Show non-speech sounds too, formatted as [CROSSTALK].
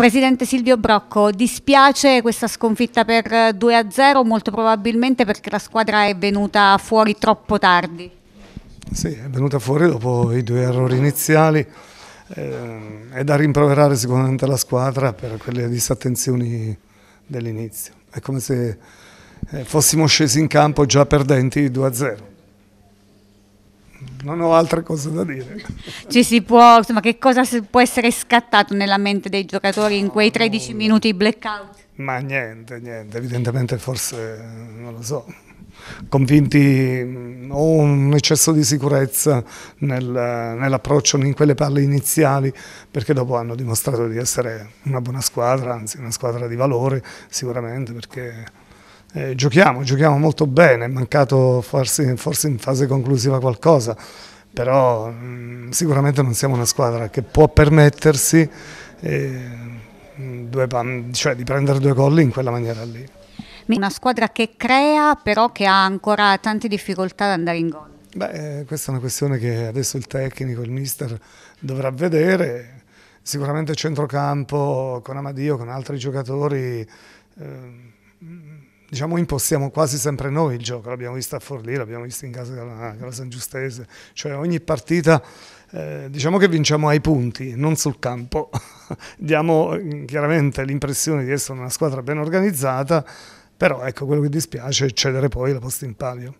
Presidente Silvio Brocco, dispiace questa sconfitta per 2-0 molto probabilmente perché la squadra è venuta fuori troppo tardi. Sì, è venuta fuori dopo i due errori iniziali, eh, è da rimproverare sicuramente la squadra per quelle disattenzioni dell'inizio. È come se eh, fossimo scesi in campo già perdenti 2-0 non ho altre cose da dire. Ci si può, insomma, che cosa può essere scattato nella mente dei giocatori in quei 13 mm. minuti di blackout? Ma niente, niente, evidentemente forse, non lo so, convinti mm, o un eccesso di sicurezza nel, nell'approccio in quelle palle iniziali perché dopo hanno dimostrato di essere una buona squadra, anzi una squadra di valore sicuramente perché eh, giochiamo, giochiamo molto bene, è mancato forse, forse in fase conclusiva qualcosa, però mh, mm, sicuramente non siamo una squadra che può permettersi eh, due, cioè, di prendere due gol in quella maniera lì. Una squadra che crea però che ha ancora tante difficoltà ad andare in gol. Beh, eh, questa è una questione che adesso il tecnico, il mister dovrà vedere. Sicuramente centrocampo con Amadio, con altri giocatori. Eh, diciamo, impostiamo quasi sempre noi il gioco, l'abbiamo visto a Forlì, l'abbiamo visto in casa della, della San Giustese, cioè ogni partita eh, diciamo che vinciamo ai punti, non sul campo, [LAUGHS] diamo eh, chiaramente l'impressione di essere una squadra ben organizzata, però ecco quello che dispiace è cedere poi la posta in palio.